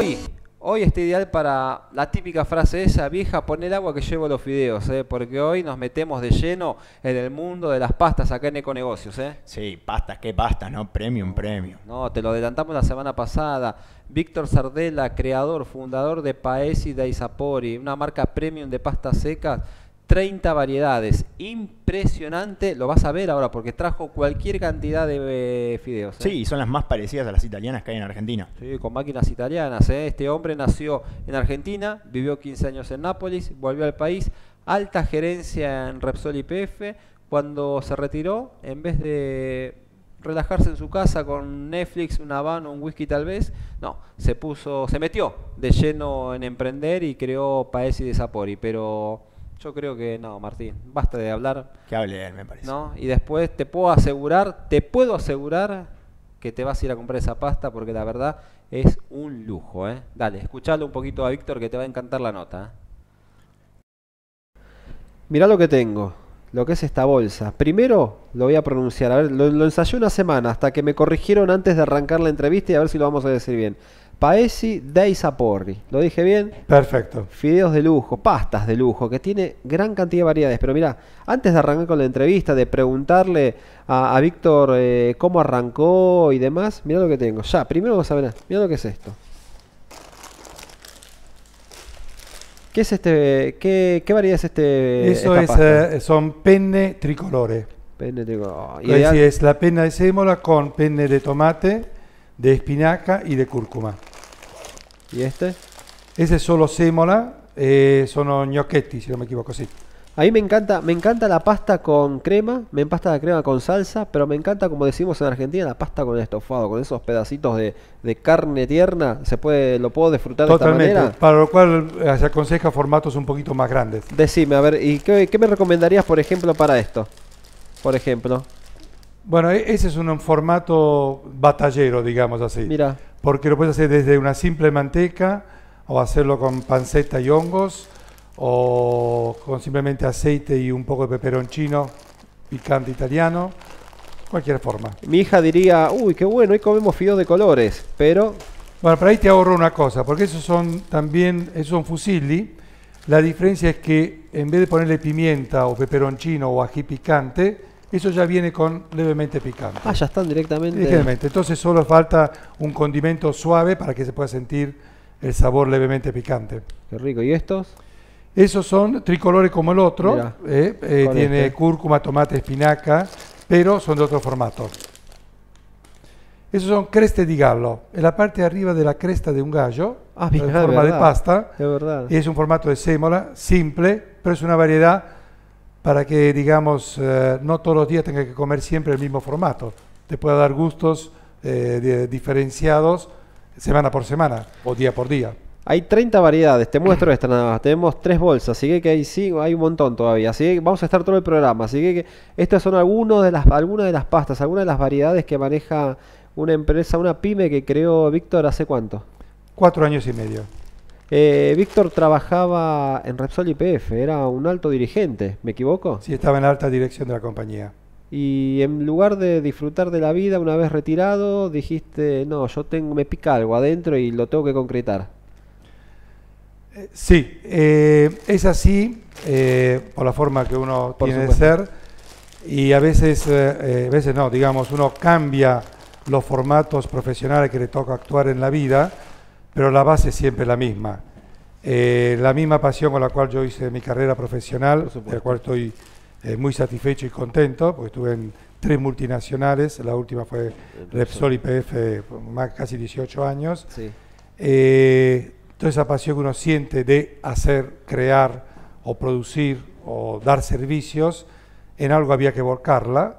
hoy, hoy está ideal para la típica frase esa, vieja, pon el agua que llevo los fideos, ¿eh? porque hoy nos metemos de lleno en el mundo de las pastas acá en Econegocios. ¿eh? Sí, pastas, qué pastas, ¿no? Premium, premium. No, te lo adelantamos la semana pasada. Víctor Sardella, creador, fundador de Paesi de Isapori, una marca premium de pastas secas 30 variedades. Impresionante, lo vas a ver ahora porque trajo cualquier cantidad de eh, fideos. ¿eh? Sí, Sí, son las más parecidas a las italianas que hay en Argentina. Sí, con máquinas italianas. ¿eh? Este hombre nació en Argentina, vivió 15 años en Nápoles, volvió al país, alta gerencia en Repsol IPF. Cuando se retiró, en vez de relajarse en su casa con Netflix, una o un whisky tal vez, no, se puso, se metió de lleno en emprender y creó Paesi de Sapori, pero yo creo que no, Martín, basta de hablar. Que hable él, me parece. ¿no? Y después te puedo asegurar, te puedo asegurar que te vas a ir a comprar esa pasta porque la verdad es un lujo. ¿eh? Dale, escuchalo un poquito a Víctor que te va a encantar la nota. ¿eh? Mirá lo que tengo, lo que es esta bolsa. Primero lo voy a pronunciar, a ver, lo, lo ensayé una semana hasta que me corrigieron antes de arrancar la entrevista y a ver si lo vamos a decir bien. Paesi dei Saporri, ¿Lo dije bien? Perfecto. Fideos de lujo, pastas de lujo, que tiene gran cantidad de variedades. Pero mira, antes de arrancar con la entrevista, de preguntarle a, Víctor eh, cómo arrancó y demás, mira lo que tengo. Ya, primero vamos a ver, mira lo que es esto. ¿Qué es este? ¿Qué, variedad es este? Eso es, eh, son penne tricolore. Penne tricolore. Oh, ¿Y es, la penne de cémola con penne de tomate, de espinaca y de cúrcuma. ¿Y este? Ese es solo sémola, son eh, son gnocchetti, si no me equivoco, sí. A mí me encanta, me encanta la pasta con crema, me encanta la crema con salsa, pero me encanta, como decimos en Argentina, la pasta con estofado, con esos pedacitos de, carne tierna, se puede, lo puedo disfrutar de esta manera. Para lo cual eh, se aconseja formatos un poquito más grandes. Decime, a ver, ¿y qué, qué me recomendarías, por ejemplo, para esto? Por ejemplo. Bueno, e-, ese es un formato batallero, digamos así. Mira. Porque lo puedes hacer desde una simple manteca o hacerlo con panceta y hongos o con simplemente aceite y un poco de peperoncino picante italiano, cualquier forma. Mi hija diría, uy, qué bueno, hoy comemos fideos de colores, pero... Bueno, para ahí te ahorro una cosa, porque esos son también, esos son fusilli. La diferencia es que en vez de ponerle pimienta o peperoncino o ají picante, eso ya viene con levemente picante. Ah, ya están directamente. Directamente. Entonces solo falta un condimento suave para que se pueda sentir el sabor levemente picante. Qué rico. ¿Y estos? Esos son tricolores como el otro. Eh, eh, este. tiene cúrcuma, tomate, espinaca, pero son de otro formato. Esos son creste di gallo. Es la parte de arriba de la cresta de un gallo, ah, en forma de, pasta. Es verdad. Es un formato de sémola, simple, pero es una variedad para que, digamos, eh, no todos los días tenga que comer siempre el mismo formato. Te pueda dar gustos eh, diferenciados semana por semana o día por día. Hay 30 variedades, te muestro esta nada más. Tenemos tres bolsas, sigue que, hay, sí, hay un montón todavía. Así que vamos a estar todo el programa. Así que, estas son de las, algunas de las pastas, algunas de las variedades que maneja una empresa, una pyme que creó Víctor hace cuánto? Cuatro años y medio. Eh, Víctor trabajaba en Repsol IPF, era un alto dirigente, ¿me equivoco? Sí, estaba en alta dirección de la compañía. Y en lugar de disfrutar de la vida una vez retirado, dijiste, no, yo tengo, me pica algo adentro y lo tengo que concretar. Eh, sí, eh, es así por la forma que uno tiene de ser y a veces, a veces no, digamos, uno cambia los formatos profesionales que le toca actuar en la vida pero la base es siempre la misma. Eh, la misma pasión con la cual yo hice mi carrera profesional, de la cual estoy eh, muy satisfecho y contento, porque estuve en tres multinacionales, la última fue Repsol y más casi 18 años. Eh, toda esa pasión que uno siente de hacer, crear o producir o dar servicios, en algo había que volcarla.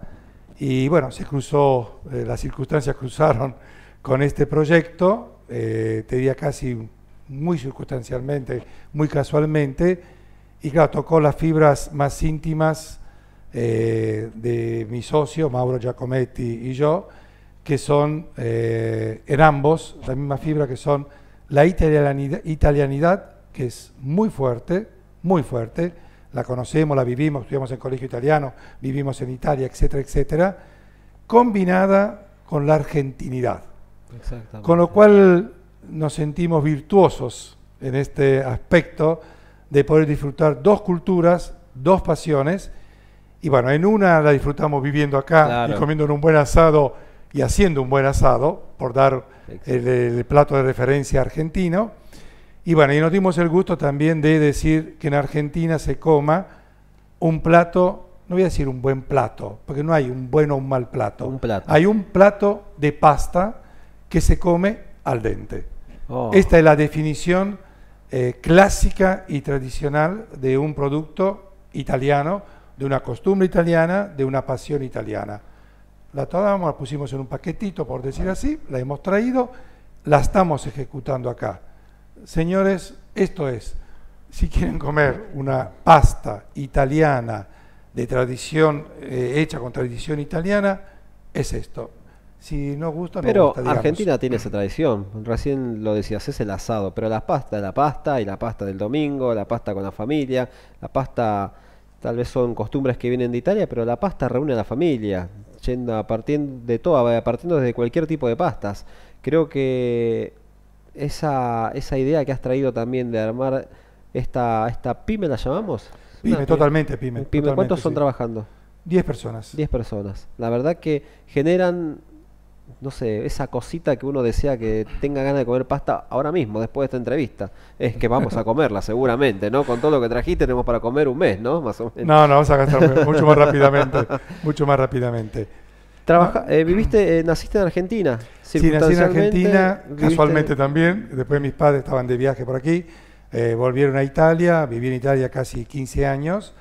Y bueno, se cruzó, las circunstancias cruzaron con este proyecto eh, te diría casi muy circunstancialmente, muy casualmente, y claro, tocó las fibras más íntimas eh, de mi socio, Mauro Giacometti y yo, que son eh, en ambos, la misma fibra que son la italianidad, italianidad, que es muy fuerte, muy fuerte, la conocemos, la vivimos, estudiamos en colegio italiano, vivimos en Italia, etcétera, etcétera, combinada con la argentinidad con lo cual nos sentimos virtuosos en este aspecto de poder disfrutar dos culturas, dos pasiones, y bueno, en una la disfrutamos viviendo acá y comiendo un buen asado y haciendo un buen asado, por dar el, plato de referencia argentino, y bueno, y nos dimos el gusto también de decir que en Argentina se coma un plato, no voy a decir un buen plato, porque no hay un bueno o un mal plato. Hay un plato de pasta que se come al dente. Oh. Esta es la definición eh, clásica y tradicional de un producto italiano, de una costumbre italiana, de una pasión italiana. La tomamos, la pusimos en un paquetito, por decir así, la hemos traído, la estamos ejecutando acá. Señores, esto es, si quieren comer una pasta italiana de tradición, eh, hecha con tradición italiana, es esto. Si no gusta, no Pero Argentina tiene esa tradición. Recién lo decías, es el asado. Pero la pasta, la pasta y la pasta del domingo, la pasta con la familia, la pasta tal vez son costumbres que vienen de Italia, pero la pasta reúne a la familia, yendo a partir de todo, partiendo desde cualquier tipo de pastas. Creo que esa, esa idea que has traído también de armar esta, esta pyme, ¿la llamamos? Pyme, totalmente pyme. ¿Cuántos son trabajando? Diez personas. Diez personas. La verdad que generan no sé, esa cosita que uno desea que tenga ganas de comer pasta ahora mismo, después de esta entrevista. Es que vamos a comerla seguramente, ¿no? Con todo lo que trajiste tenemos para comer un mes, ¿no? Más o menos. No, no, vamos a gastar mucho más rápidamente, mucho más rápidamente. Eh, viviste, eh, naciste en Argentina. Sí, nací en Argentina, casualmente también. Después mis padres estaban de viaje por aquí. Eh, volvieron a Italia, viví en Italia casi 15 años.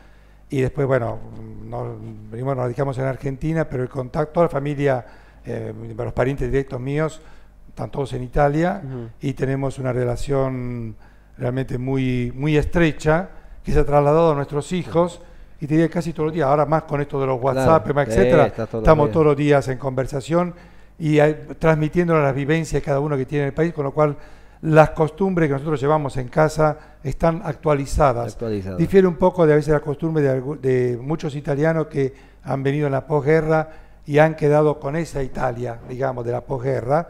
Y después, bueno, nos, nos en Argentina, pero el contacto, a la familia eh, los parientes directos míos están todos en Italia y tenemos una relación realmente muy, muy estrecha que se ha trasladado a nuestros hijos y te casi todos los días, ahora más con esto de los WhatsApp, etcétera, estamos todos los días en conversación y transmitiendo las vivencias cada uno que tiene en el país, con lo cual las costumbres que nosotros llevamos en casa están actualizadas. Difiere un poco de a veces la costumbre de, de muchos italianos que han venido en la posguerra y han quedado con esa Italia, digamos, de la posguerra.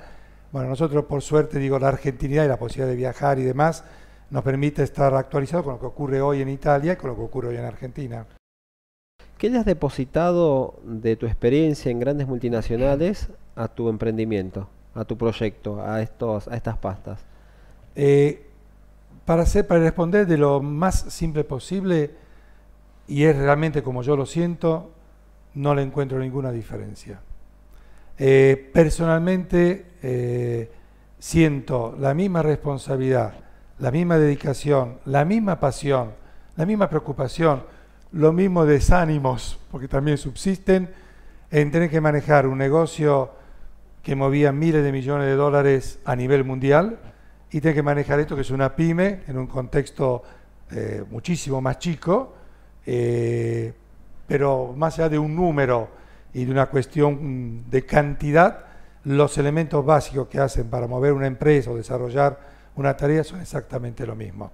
Bueno, nosotros por suerte, digo, la argentina y la posibilidad de viajar y demás nos permite estar actualizados con lo que ocurre hoy en Italia y con lo que ocurre hoy en Argentina. ¿Qué le has depositado de tu experiencia en grandes multinacionales a tu emprendimiento, a tu proyecto, a, estos, a estas pastas? Eh, para, ser para responder de lo más simple posible, y es realmente como yo lo siento, no le encuentro ninguna diferencia. Eh, personalmente eh, siento la misma responsabilidad, la misma dedicación, la misma pasión, la misma preocupación, los mismos desánimos, porque también subsisten, en tener que manejar un negocio que movía miles de millones de dólares a nivel mundial y tener que manejar esto que es una pyme en un contexto eh, muchísimo más chico, pero más allá de un número y de una cuestión mm, de cantidad, los elementos básicos que hacen para mover una empresa o desarrollar una tarea son exactamente lo mismo.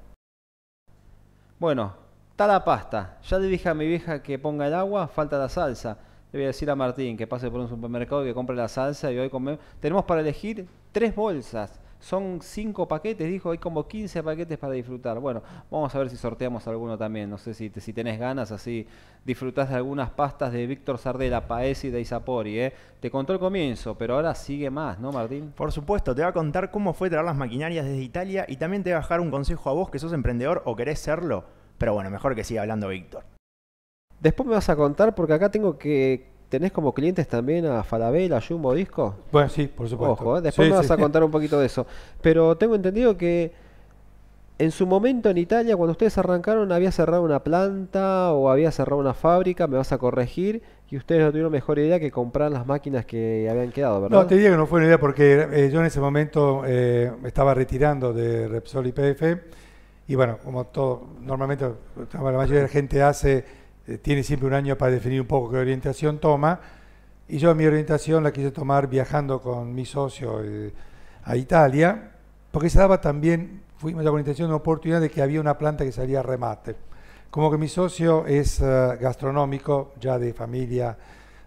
Bueno, está la pasta. Ya le dije a mi vieja que ponga el agua, falta la salsa. Le voy a decir a Martín que pase por un supermercado y que compre la salsa y hoy comemos. Tenemos para elegir tres bolsas son cinco paquetes, dijo, hay como 15 paquetes para disfrutar. Bueno, vamos a ver si sorteamos alguno también. No sé si, si tenés ganas, así disfrutás de algunas pastas de Víctor Sardella, Paesi de Isapori. ¿eh? Te contó el comienzo, pero ahora sigue más, ¿no, Martín? Por supuesto, te va a contar cómo fue traer las maquinarias desde Italia y también te va a dejar un consejo a vos que sos emprendedor o querés serlo. Pero bueno, mejor que siga hablando Víctor. Después me vas a contar porque acá tengo que ¿Tenés como clientes también a Falabella, a Jumbo Disco? Bueno, sí, por supuesto. Ojo, ¿eh? después me vas a contar un poquito de eso. Pero tengo entendido que en su momento en Italia, cuando ustedes arrancaron, había cerrado una planta o había cerrado una fábrica, me vas a corregir, y ustedes no tuvieron mejor idea que comprar las máquinas que habían quedado, ¿verdad? No, te diría que no fue una idea porque eh, yo en ese momento eh, me estaba retirando de Repsol y PF, y bueno, como todo, normalmente la mayoría de la gente hace eh, tiene siempre un año para definir un poco qué orientación toma. Y yo mi orientación la quise tomar viajando con mi socio eh, a Italia, porque se daba también, fuimos a la orientación una oportunidad de que había una planta que salía a remate. Como que mi socio es eh, gastronómico, ya de familia,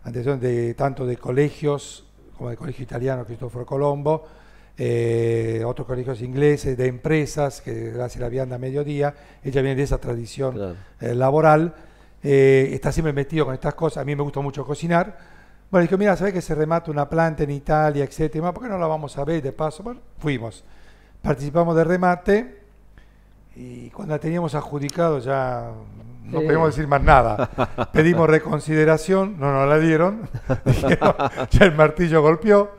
antes de tanto de colegios, como de colegio italiano Cristóforo Colombo, otros colegios ingleses, de empresas que hace la vianda a mediodía, ella viene de esa tradición laboral eh, está siempre metido con estas cosas. A mí me gusta mucho cocinar. Bueno, dijo, mira, ¿sabes que se remata una planta en Italia, etcétera? ¿Por qué no la vamos a ver de paso? fuimos. Participamos de remate y cuando la teníamos adjudicado ya no podíamos decir más nada. Pedimos reconsideración, no nos la dieron. ya el martillo golpeó.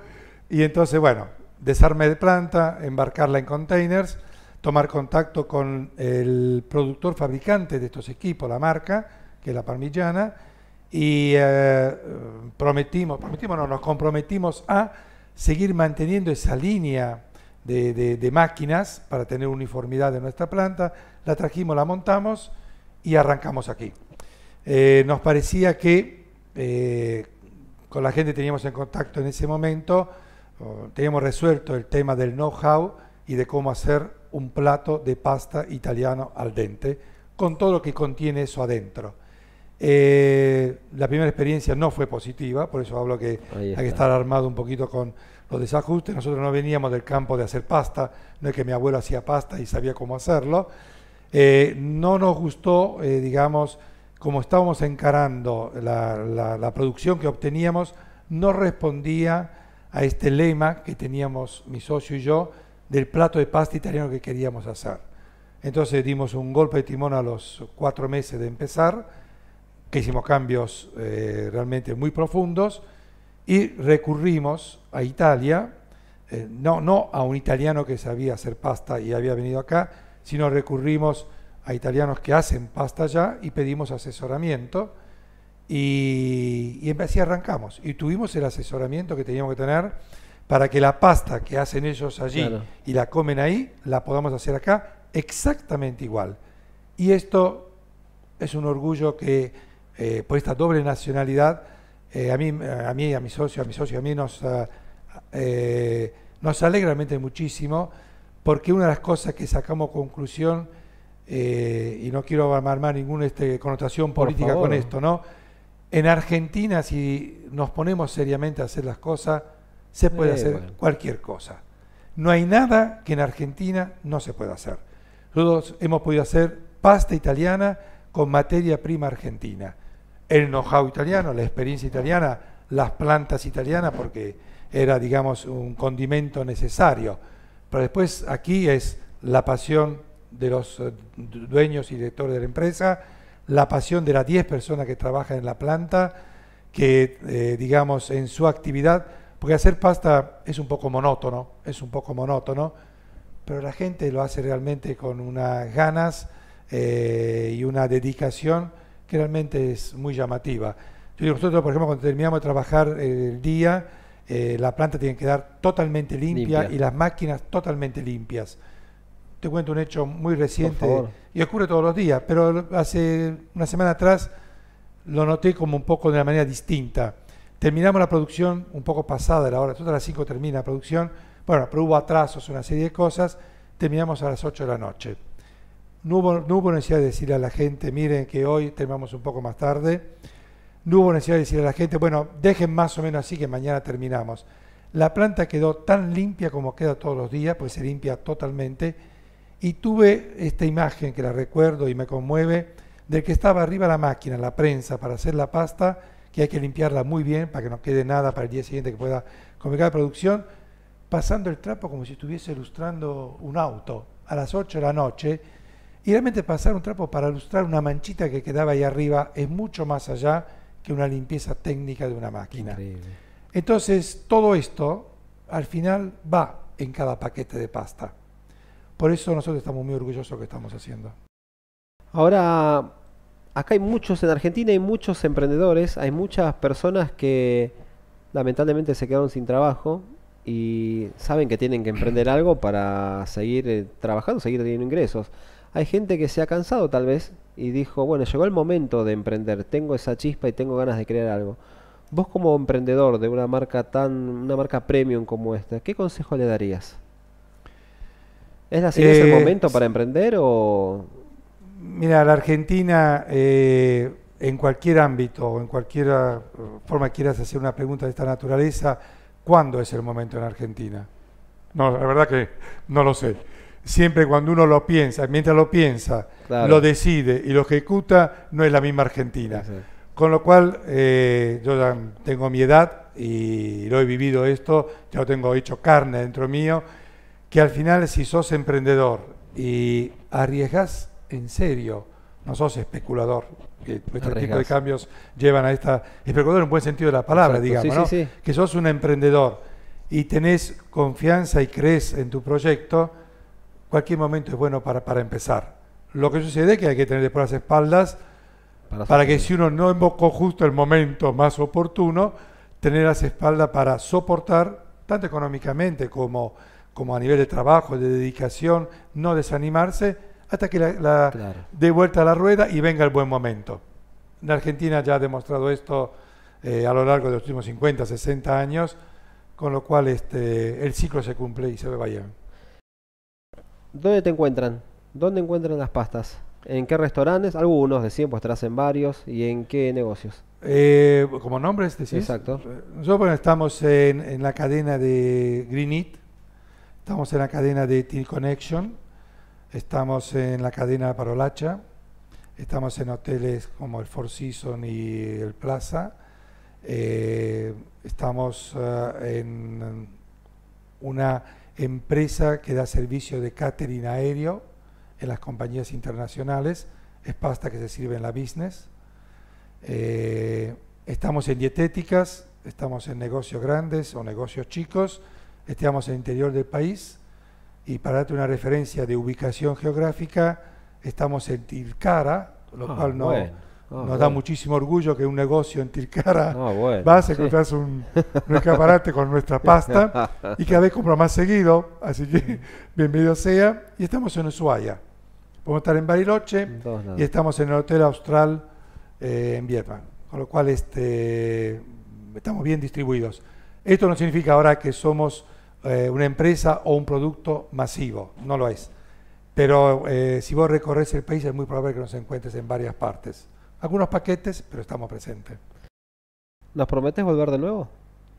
Y entonces, bueno, desarme de planta, embarcarla en containers, tomar contacto con el productor fabricante de estos equipos, la marca, que es la parmigiana, y eh, prometimos, prometimos no, nos comprometimos a seguir manteniendo esa línea de, máquinas para tener uniformidad de nuestra planta, la trajimos, la montamos y arrancamos aquí. Eh, nos parecía que eh, con la gente teníamos en contacto en ese momento, teníamos resuelto el tema del know-how y de cómo hacer un plato de pasta italiano al dente, con todo lo que contiene eso adentro. Eh, la primera experiencia no fue positiva, por eso hablo que hay que estar armado un poquito con los desajustes. Nosotros no veníamos del campo de hacer pasta, no es que mi abuelo hacía pasta y sabía cómo hacerlo. Eh, no nos gustó, eh, digamos, como estábamos encarando la, producción que obteníamos, no respondía a este lema que teníamos mi socio y yo del plato de pasta italiano que queríamos hacer. Entonces dimos un golpe de timón a los cuatro meses de empezar que hicimos cambios eh, realmente muy profundos y recurrimos a Italia, eh, no, no a un italiano que sabía hacer pasta y había venido acá, sino recurrimos a italianos que hacen pasta ya y pedimos asesoramiento y, así arrancamos. Y tuvimos el asesoramiento que teníamos que tener para que la pasta que hacen ellos allí y la comen ahí, la podamos hacer acá exactamente igual. Y esto es un orgullo que eh, por esta doble nacionalidad, eh, a, mí, a mí, a mi socio, a mi socio, a mí nos, eh, nos alegra realmente muchísimo, porque una de las cosas que sacamos conclusión, y no quiero armar ninguna este, connotación política con esto, ¿no? En Argentina, si nos ponemos seriamente a hacer las cosas, se puede hacer cualquier cosa. No hay nada que en Argentina no se pueda hacer. Nosotros hemos podido hacer pasta italiana, con materia prima argentina. El know-how italiano, la experiencia italiana, las plantas italianas, porque era, digamos, un condimento necesario. Pero después aquí es la pasión de los eh, dueños y directores de la empresa, la pasión de las 10 personas que trabajan en la planta, que, eh, digamos, en su actividad, porque hacer pasta es un poco monótono, es un poco monótono, pero la gente lo hace realmente con unas ganas, eh, y una dedicación que realmente es muy llamativa. nosotros, por ejemplo, cuando terminamos de trabajar eh, el día, eh, la planta tiene que quedar totalmente limpia, y las máquinas totalmente limpias. Te cuento un hecho muy reciente y ocurre todos los días, pero hace una semana atrás lo noté como un poco de una manera distinta. Terminamos la producción un poco pasada de la hora, todas las 5 termina la producción, bueno, pero hubo atrasos, una serie de cosas, terminamos a las 8 de la noche. No hubo, necesidad de decir a la gente, miren que hoy terminamos un poco más tarde. No hubo necesidad de decir a la gente, bueno, dejen más o menos así que mañana terminamos. La planta quedó tan limpia como queda todos los días, pues se limpia totalmente. Y tuve esta imagen que la recuerdo y me conmueve, del que estaba arriba la máquina, la prensa, para hacer la pasta, que hay que limpiarla muy bien para que no quede nada para el día siguiente que pueda complicar la producción, pasando el trapo como si estuviese lustrando un auto a las 8 de la noche y realmente pasar un trapo para lustrar una manchita que quedaba ahí arriba es mucho más allá que una limpieza técnica de una máquina. Entonces, todo esto al final va en cada paquete de pasta. Por eso nosotros estamos muy orgullosos de lo que estamos haciendo. Ahora, acá hay muchos, en Argentina hay muchos emprendedores, hay muchas personas que lamentablemente se quedaron sin trabajo y saben que tienen que emprender algo para seguir eh, trabajando, seguir teniendo ingresos. Hay gente que se ha cansado tal vez y dijo, bueno, llegó el momento de emprender, tengo esa chispa y tengo ganas de crear algo. Vos como emprendedor de una marca tan una marca premium como esta, ¿qué consejo le darías? ¿Es así es el eh, momento para emprender o Mira, la Argentina eh, en cualquier ámbito, en cualquier eh, forma que quieras hacer una pregunta de esta naturaleza, ¿cuándo es el momento en Argentina? No, la verdad que no lo sé siempre cuando uno lo piensa, mientras lo piensa, lo decide y lo ejecuta, no es la misma Argentina. Con lo cual, eh, yo tengo mi edad y lo he vivido esto, ya lo tengo hecho carne dentro mío, que al final si sos emprendedor y arriesgas en serio, no sos especulador, que este tipo de cambios llevan a esta, especulador en buen sentido de la palabra, digamos, ¿no? que sos un emprendedor y tenés confianza y crees en tu proyecto, cualquier momento es bueno para, para empezar. Lo que sucede es que hay que tener por las espaldas para, que si uno no invocó justo el momento más oportuno, tener las espaldas para soportar, tanto económicamente como, como a nivel de trabajo, de dedicación, no desanimarse hasta que la, dé vuelta a la rueda y venga el buen momento. La Argentina ya ha demostrado esto eh, a lo largo de los últimos 50, 60 años, con lo cual este, el ciclo se cumple y se ve bien. ¿Dónde te encuentran? ¿Dónde encuentran las pastas? ¿En qué restaurantes? Algunos, de pues te hacen varios. ¿Y en qué negocios? Eh, como nombres, decís. Exacto. Nosotros bueno, estamos en, la cadena de Green Eat, estamos en la cadena de Team Connection, estamos en la cadena Parolacha, estamos en hoteles como el Four Seasons y el Plaza, eh, estamos eh, en una empresa que da servicio de catering aéreo en las compañías internacionales, es pasta que se sirve en la business. Eh, estamos en dietéticas, estamos en negocios grandes o negocios chicos, estamos en el interior del país y para darte una referencia de ubicación geográfica, estamos en Tilcara, lo ah, cual no... Ah, nos da muchísimo orgullo que un negocio en Tilcara va ah, vas a encontrar un, escaparate con nuestra pasta y cada vez compra más seguido, así que bienvenido sea. Y estamos en Ushuaia. Podemos estar en Bariloche y estamos en el Hotel Austral eh, en Vietnam. Con lo cual este, estamos bien distribuidos. Esto no significa ahora que somos eh, una empresa o un producto masivo, no lo es. Pero eh, si vos recorres el país es muy probable que nos encuentres en varias partes algunos paquetes, pero estamos presentes. ¿Nos prometes volver de nuevo?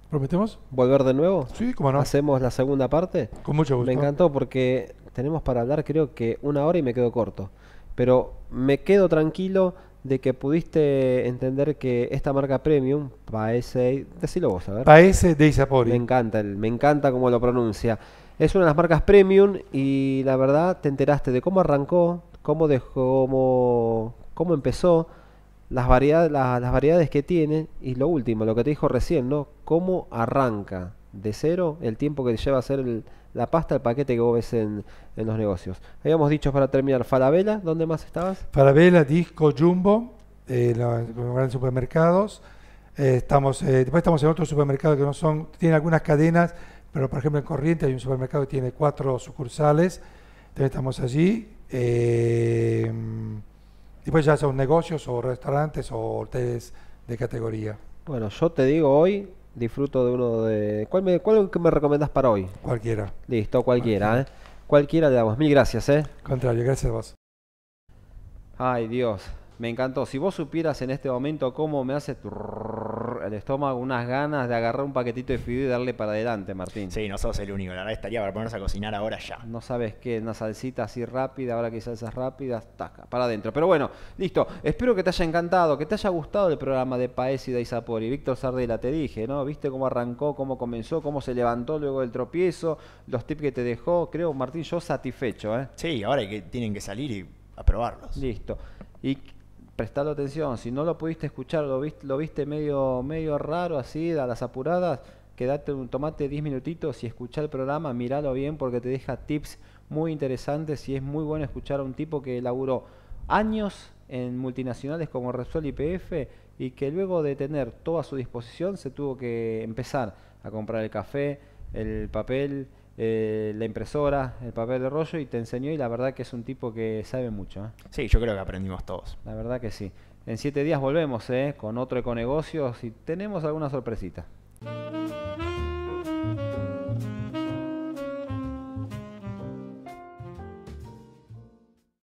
¿Prometemos? ¿Volver de nuevo? Sí, cómo no. ¿Hacemos la segunda parte? Con mucho gusto. Me encantó porque tenemos para hablar creo que una hora y me quedo corto. Pero me quedo tranquilo de que pudiste entender que esta marca premium, Paese, decilo vos, a ver. Paese de Isapori. Me encanta, me encanta cómo lo pronuncia. Es una de las marcas premium y la verdad te enteraste de cómo arrancó, cómo dejó, cómo empezó, las, variedades, que tiene y lo último, lo que te dijo recién, ¿no? Cómo arranca de cero el tiempo que lleva a hacer la pasta, el paquete que vos ves en, los negocios. Habíamos dicho para terminar, Falabella, ¿dónde más estabas? Falabella, Disco, Jumbo, eh, los grandes supermercados. Eh, estamos, eh, después estamos en otros supermercados que no son, tienen algunas cadenas, pero por ejemplo en Corriente hay un supermercado que tiene cuatro sucursales. Entonces estamos allí. Y pues ya son negocios o restaurantes o hoteles de categoría. Bueno, yo te digo hoy, disfruto de uno de... ¿Cuál me, cuál me recomendas para hoy? Cualquiera. Listo, cualquiera. Cualquiera, ¿eh? cualquiera le damos. Mil gracias, ¿eh? Contrario, gracias a vos. Ay, Dios, me encantó. Si vos supieras en este momento cómo me hace... Les estómago unas ganas de agarrar un paquetito de fideo y darle para adelante, Martín. Sí, no sos el único. La verdad estaría para ponerse a cocinar ahora ya. No sabes qué, una salsita así rápida, ahora que hay salsas rápidas, taca, para adentro. Pero bueno, listo. Espero que te haya encantado, que te haya gustado el programa de Paez y de Víctor Sardela, te dije, ¿no? Viste cómo arrancó, cómo comenzó, cómo se levantó luego del tropiezo, los tips que te dejó. Creo, Martín, yo satisfecho, ¿eh? Sí, ahora tienen que salir y a probarlos. Listo. Y prestalo atención. Si no lo pudiste escuchar, lo viste, lo viste medio, medio raro así, a las apuradas, quedate, tomate 10 minutitos y escuchá el programa, miralo bien porque te deja tips muy interesantes y es muy bueno escuchar a un tipo que laburó años en multinacionales como Repsol y PF y que luego de tener todo a su disposición se tuvo que empezar a comprar el café, el papel, eh, la impresora, el papel de rollo y te enseñó y la verdad que es un tipo que sabe mucho. ¿eh? Sí, yo creo que aprendimos todos. La verdad que sí. En siete días volvemos ¿eh? con otro Econegocios y tenemos alguna sorpresita.